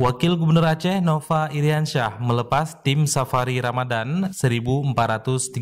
Wakil Gubernur Aceh Nova Iriansyah melepas tim Safari Ramadan 1439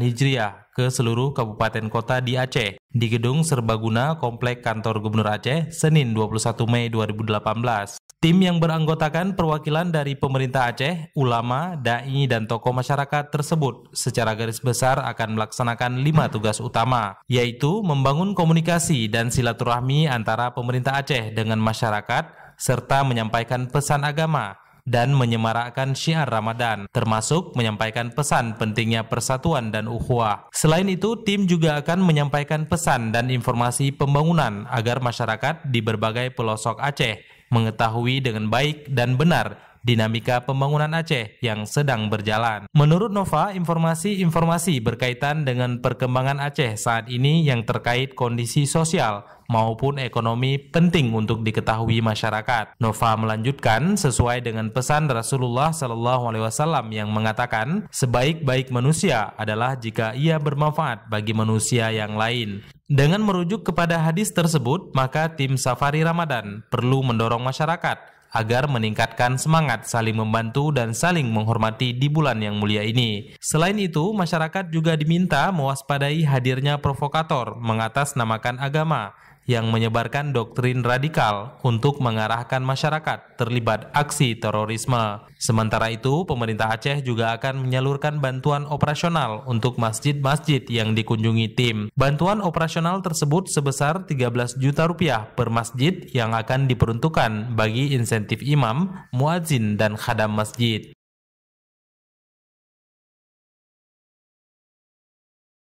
Hijriah ke seluruh kabupaten kota di Aceh di Gedung Serbaguna Komplek Kantor Gubernur Aceh Senin 21 Mei 2018. Tim yang beranggotakan perwakilan dari pemerintah Aceh, ulama, dai, dan tokoh masyarakat tersebut secara garis besar akan melaksanakan lima tugas utama, yaitu membangun komunikasi dan silaturahmi antara pemerintah Aceh dengan masyarakat, serta menyampaikan pesan agama dan menyemarakkan syiar Ramadan, termasuk menyampaikan pesan pentingnya persatuan dan ukhuwah. Selain itu, tim juga akan menyampaikan pesan dan informasi pembangunan agar masyarakat di berbagai pelosok Aceh mengetahui dengan baik dan benar dinamika pembangunan Aceh yang sedang berjalan. Menurut Nova, informasi-informasi berkaitan dengan perkembangan Aceh saat ini yang terkait kondisi sosial maupun ekonomi penting untuk diketahui masyarakat. Nova melanjutkan sesuai dengan pesan Rasulullah Shallallahu Alaihi Wasallam yang mengatakan sebaik-baik manusia adalah jika ia bermanfaat bagi manusia yang lain. Dengan merujuk kepada hadis tersebut, maka tim Safari Ramadan perlu mendorong masyarakat agar meningkatkan semangat saling membantu dan saling menghormati di bulan yang mulia ini. Selain itu, masyarakat juga diminta mewaspadai hadirnya provokator mengatasnamakan agama yang menyebarkan doktrin radikal untuk mengarahkan masyarakat terlibat aksi terorisme. Sementara itu, pemerintah Aceh juga akan menyalurkan bantuan operasional untuk masjid-masjid yang dikunjungi tim. Bantuan operasional tersebut sebesar 13 juta rupiah per masjid yang akan diperuntukkan bagi insentif imam, muadzin, dan khadam masjid.